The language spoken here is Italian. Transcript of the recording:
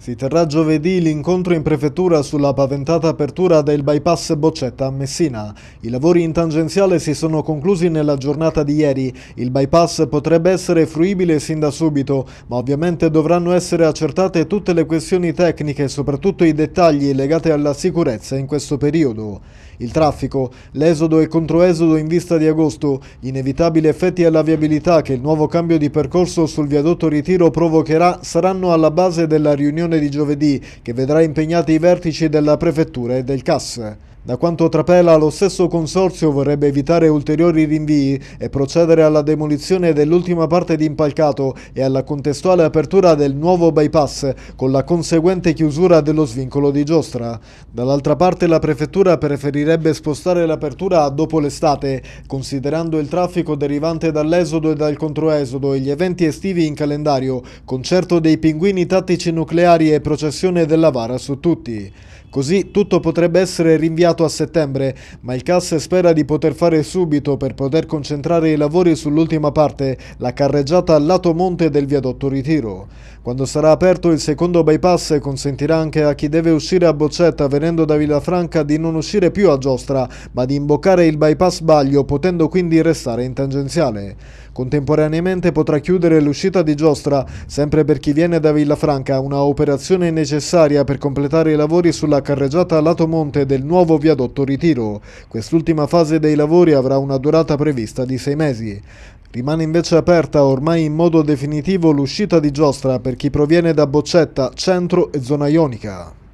Si terrà giovedì l'incontro in prefettura sulla paventata apertura del bypass Boccetta a Messina. I lavori in tangenziale si sono conclusi nella giornata di ieri. Il bypass potrebbe essere fruibile sin da subito, ma ovviamente dovranno essere accertate tutte le questioni tecniche, soprattutto i dettagli legati alla sicurezza in questo periodo. Il traffico, l'esodo e controesodo in vista di agosto, gli inevitabili effetti alla viabilità che il nuovo cambio di percorso sul viadotto Ritiro provocherà saranno alla base della riunione di giovedì che vedrà impegnati i vertici della prefettura e del CAS. Da quanto trapela, lo stesso consorzio vorrebbe evitare ulteriori rinvii e procedere alla demolizione dell'ultima parte di impalcato e alla contestuale apertura del nuovo bypass, con la conseguente chiusura dello svincolo di Giostra. Dall'altra parte la prefettura preferirebbe spostare l'apertura dopo l'estate, considerando il traffico derivante dall'esodo e dal controesodo e gli eventi estivi in calendario, concerto dei pinguini tattici nucleari e processione della Vara su tutti. Così tutto potrebbe essere rinviato confermato a settembre, ma il CAS spera di poter fare subito per poter concentrare i lavori sull'ultima parte, la carreggiata al lato monte del viadotto Ritiro. Quando sarà aperto il secondo bypass consentirà anche a chi deve uscire a Boccetta venendo da Villafranca di non uscire più a Giostra, ma di imboccare il bypass Baglio potendo quindi restare in tangenziale. Contemporaneamente potrà chiudere l'uscita di Giostra, sempre per chi viene da Villafranca, una operazione necessaria per completare i lavori sulla carreggiata lato monte del nuovo viadotto viadotto Ritiro. Quest'ultima fase dei lavori avrà una durata prevista di sei mesi. Rimane invece aperta ormai in modo definitivo l'uscita di giostra per chi proviene da Boccetta, centro e zona ionica.